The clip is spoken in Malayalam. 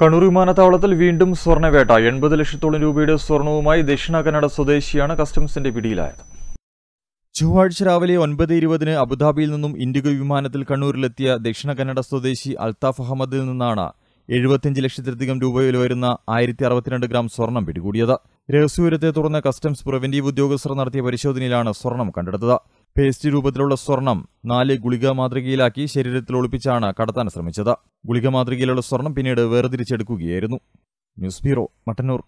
കണ്ണൂർ വിമാനത്താവളത്തിൽ വീണ്ടും സ്വർണ്ണവേട്ട എൺപത് ലക്ഷത്തോളം രൂപയുടെ സ്വർണവുമായി ദക്ഷിണ കന്നഡ സ്വദേശിയാണ് കസ്റ്റംസിന്റെ പിടിയിലായത് ചൊവ്വാഴ്ച രാവിലെ ഒൻപത് ഇരുപതിന് അബുദാബിയിൽ നിന്നും ഇൻഡിഗോ വിമാനത്തിൽ കണ്ണൂരിലെത്തിയ ദക്ഷിണ കന്നഡ സ്വദേശി അൽത്താഫ് അഹമ്മദിൽ നിന്നാണ് എഴുപത്തിയഞ്ച് ലക്ഷത്തിലധികം രൂപയിൽ വരുന്ന ആയിരത്തി അറുപത്തിരണ്ട് ഗ്രാം സ്വർണം പിടികൂടിയത് രഹസ്യൂരത്തെ തുടർന്ന് കസ്റ്റംസ് പ്രിവന്റീവ് ഉദ്യോഗസ്ഥർ നടത്തിയ പരിശോധനയിലാണ് സ്വർണം കണ്ടെടുത്തത് പേസ്റ്റ് രൂപത്തിലുള്ള സ്വർണം നാല് ഗുളിക മാതൃകയിലാക്കി ശരീരത്തിൽ ഒളിപ്പിച്ചാണ് കടത്താൻ ശ്രമിച്ചത് ഗുളിക മാതൃകയിലുള്ള സ്വർണം പിന്നീട് വേർതിരിച്ചെടുക്കുകയായിരുന്നു ന്യൂസ് ബ്യൂറോ മട്ടന്നൂർ